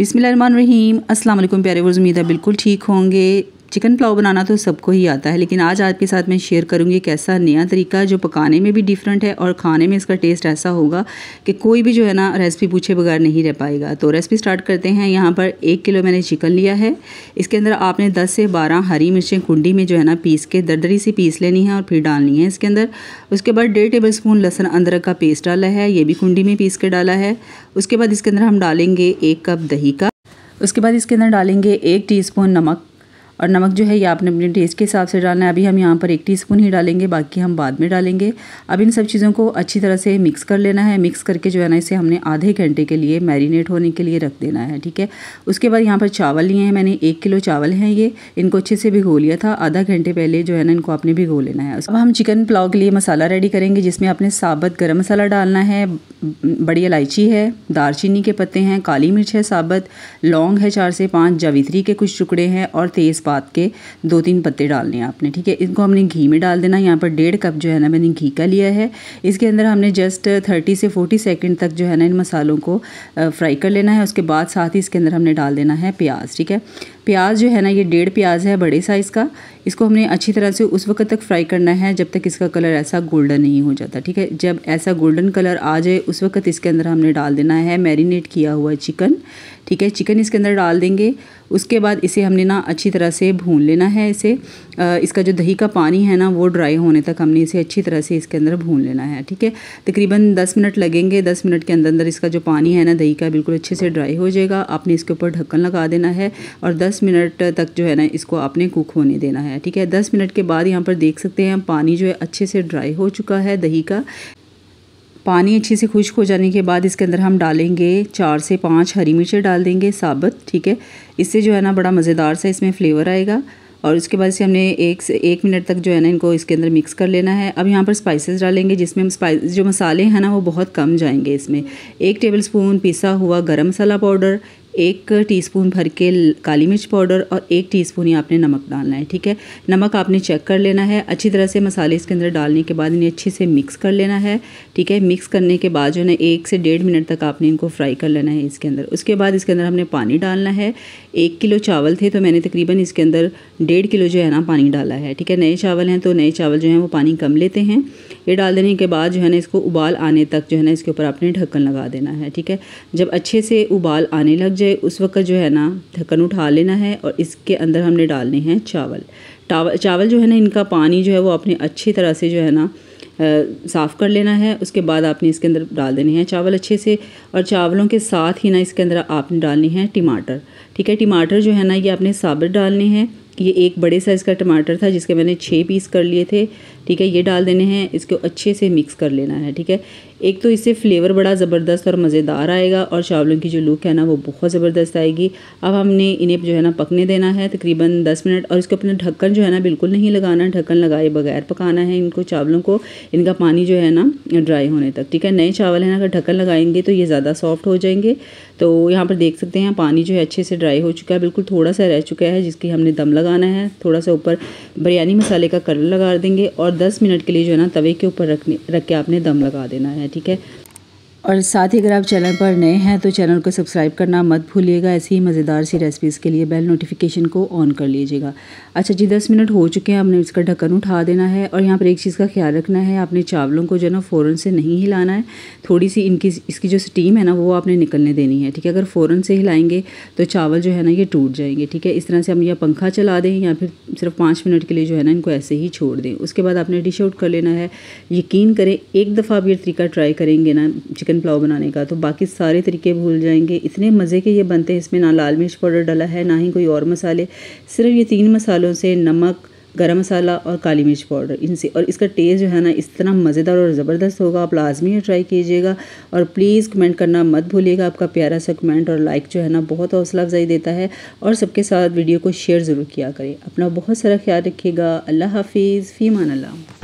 बिसमीम अस्सलाम वालेकुम प्यारे वर्ज उम्मीद है बिल्कुल ठीक होंगे चिकन पुलाव बनाना तो सबको ही आता है लेकिन आज आपके साथ मैं शेयर करूँगी एक ऐसा नया तरीका जो पकाने में भी डिफरेंट है और खाने में इसका टेस्ट ऐसा होगा कि कोई भी जो है ना रेसिपी पूछे बगैर नहीं रह पाएगा तो रेसिपी स्टार्ट करते हैं यहाँ पर एक किलो मैंने चिकन लिया है इसके अंदर आपने दस से बारह हरी मिर्चें कुंडी में जो है ना पीस के दरदरी सी पीस लेनी है और फिर डालनी है इसके अंदर उसके बाद डेढ़ टेबल स्पून लहसन अदरक का पेस्ट डाला है ये भी कुंडी में पीस के डाला है उसके बाद इसके अंदर हम डालेंगे एक कप दही का उसके बाद इसके अंदर डालेंगे एक टीस्पून नमक और नमक जो है ये आपने अपने टेस्ट के हिसाब से डालना है अभी हम यहाँ पर एक टीस्पून ही डालेंगे बाकी हम बाद में डालेंगे अब इन सब चीज़ों को अच्छी तरह से मिक्स कर लेना है मिक्स करके जो है ना इसे हमने आधे घंटे के लिए मैरिनेट होने के लिए रख देना है ठीक है उसके बाद यहाँ पर चावल लिए हैं मैंने एक किलो चावल हैं ये इनको अच्छे से भिगो लिया था आधा घंटे पहले जो है ना इनको आपने भिगो लेना है अब हम चिकन पुलाव के लिए मसाला रेडी करेंगे जिसमें आपने साबत गर्म मसाला डालना है बड़ी इलायची है दारचीनी के पत्ते हैं काली मिर्च है साबत लौंग है चार से पाँच जावित्री के कुछ टुकड़े हैं और तेज़ तेज़पात के दो तीन पत्ते डालने हैं आपने ठीक है इनको हमने घी में डाल देना यहाँ पर डेढ़ कप जो है ना मैंने घी का लिया है इसके अंदर हमने जस्ट थर्टी से फोर्टी सेकेंड तक जो है ना इन मसालों को फ्राई कर लेना है उसके बाद साथ ही इसके अंदर हमने डाल देना है प्याज ठीक है प्याज जो है ना ये डेढ़ प्याज है बड़े साइज़ का इसको हमने अच्छी तरह से उस वक्त तक फ्राई करना है जब तक इसका कलर ऐसा गोल्डन नहीं हो जाता ठीक है जब ऐसा गोल्डन कलर आ जाए उस वक्त इसके अंदर हमने डाल देना है मैरिनेट किया हुआ चिकन ठीक है चिकन इसके अंदर डाल देंगे उसके बाद इसे हमने ना अच्छी तरह से भून लेना है इसे इसका जो दही का पानी है ना वो ड्राई होने तक हमने इसे अच्छी तरह से इसके अंदर भून लेना है ठीक है तकरीबन दस मिनट लगेंगे दस मिनट के अंदर अंदर इसका जो पानी है ना दही का बिल्कुल अच्छे से ड्राई हो जाएगा आपने इसके ऊपर ढक्कन लगा देना है और दस मिनट तक जो है ना इसको आपने कुक होने देना है ठीक है दस मिनट के बाद यहाँ पर देख सकते हैं पानी जो है अच्छे से ड्राई हो चुका है दही का पानी अच्छे से खुश्क हो जाने के बाद इसके अंदर हम डालेंगे चार से पाँच हरी मिर्चें डाल देंगे साबुत ठीक है इससे जो है ना बड़ा मज़ेदार सा इसमें फ्लेवर आएगा और उसके बाद से हमने एक से एक मिनट तक जो है ना इनको इसके अंदर मिक्स कर लेना है अब यहाँ पर स्पाइसेस डालेंगे जिसमें हम स्पाइस जो मसाले हैं ना वो बहुत कम जाएंगे इसमें एक टेबल स्पून पिसा हुआ गरम मसाला पाउडर एक टीस्पून भर के काली मिर्च पाउडर और एक टीस्पून ही आपने नमक डालना है ठीक है नमक आपने चेक कर लेना है अच्छी तरह से मसाले इसके अंदर डालने के बाद इन्हें अच्छे से मिक्स कर लेना है ठीक है मिक्स करने के बाद जो है एक से डेढ़ मिनट तक आपने इनको फ्राई कर लेना है इसके अंदर उसके बाद इसके अंदर हमने पानी डालना है एक किलो चावल थे तो मैंने तकरीबन इसके अंदर डेढ़ किलो जो है ना पानी डाला है ठीक है नए चावल हैं तो नए चावल जो हैं वो पानी कम लेते हैं ये डाल देने के बाद जो है ना इसको उबाल आने तक जो है ना इसके ऊपर आपने ढक्कन लगा देना है ठीक है जब अच्छे से उबाल आने लग जाए मुझे उस वक्त जो है ना ढक्कन उठा लेना है और इसके अंदर हमने डालने हैं चावल चावल चावल जो है ना इनका पानी जो है वो आपने अच्छी तरह से जो है ना साफ़ कर लेना है उसके बाद आपने इसके अंदर डाल देने हैं चावल अच्छे से और चावलों के साथ ही ना इसके अंदर आपने डालने हैं टमाटर ठीक है टमाटर जो है ना ये आपने साबित डालने हैं ये एक बड़े साइज़ का टमाटर था जिसके मैंने छः पीस कर लिए थे ठीक है ये डाल देने हैं इसको अच्छे से मिक्स कर लेना है ठीक है एक तो इससे फ्लेवर बड़ा ज़बरदस्त और मज़ेदार आएगा और चावलों की जो लुक है ना वो बहुत ज़बरदस्त आएगी अब हमने इन्हें जो है ना पकने देना है तकरीबन दस मिनट और इसको अपना ढक्कन जो है ना बिल्कुल नहीं लगाना ढक्कन लगाए बगैर पकाना है इनको चावलों को इनका पानी जो है ना ड्राई होने तक ठीक है नए चावल है ना अगर ढक्कन लगाएंगे तो ये ज़्यादा सॉफ्ट हो जाएंगे तो यहाँ पर देख सकते हैं पानी जो है अच्छे से ड्राई हो चुका है बिल्कुल थोड़ा सा रह चुका है जिसकी हमने दम लगा लगाना है थोड़ा सा ऊपर बिरयानी मसाले का कलर लगा देंगे और 10 मिनट के लिए जो है ना तवे के ऊपर रखने रख के आपने दम लगा देना है ठीक है और साथ ही अगर आप चैनल पर नए हैं तो चैनल को सब्सक्राइब करना मत भूलिएगा ऐसी ही मज़ेदार सी रेसिपीज़ के लिए बेल नोटिफिकेशन को ऑन कर लीजिएगा अच्छा जी दस मिनट हो चुके हैं आपने इसका ढक्कन उठा देना है और यहाँ पर एक चीज़ का ख्याल रखना है आपने चावलों को जो है ना फ़ौरन से नहीं हिलाना है थोड़ी सी इनकी इसकी जो स्टीम है ना वो आपने निकलने देनी है ठीक है अगर फ़ौरन से हिलाएंगे तो चावल जो है ना ये टूट जाएंगे ठीक है इस तरह से हम या पंखा चला दें या फिर सिर्फ पाँच मिनट के लिए जो है ना इनको ऐसे ही छोड़ दें उसके बाद आपने डिश आउट कर लेना है यकीन करें एक दफ़ा आप ये तरीका ट्राई करेंगे ना चिकन चिकन पुलाव बनाने का तो बाकी सारे तरीके भूल जाएंगे इतने मज़े के ये बनते हैं इसमें ना लाल मिर्च पाउडर डाला है ना ही कोई और मसाले सिर्फ ये तीन मसालों से नमक गरम मसाला और काली मिर्च पाउडर इनसे और इसका टेस्ट जो है ना इस तरह मज़ेदार और ज़बरदस्त होगा आप लाजमी ट्राई कीजिएगा और प्लीज़ कमेंट करना मत भूलिएगा आपका प्यारा सा कमेंट और लाइक जो है ना बहुत हौसला अफजाई देता है और सबके साथ वीडियो को शेयर ज़रूर किया करें अपना बहुत सारा ख्याल रखिएगा अल्लाह हाफिज़ फ़ीमान मान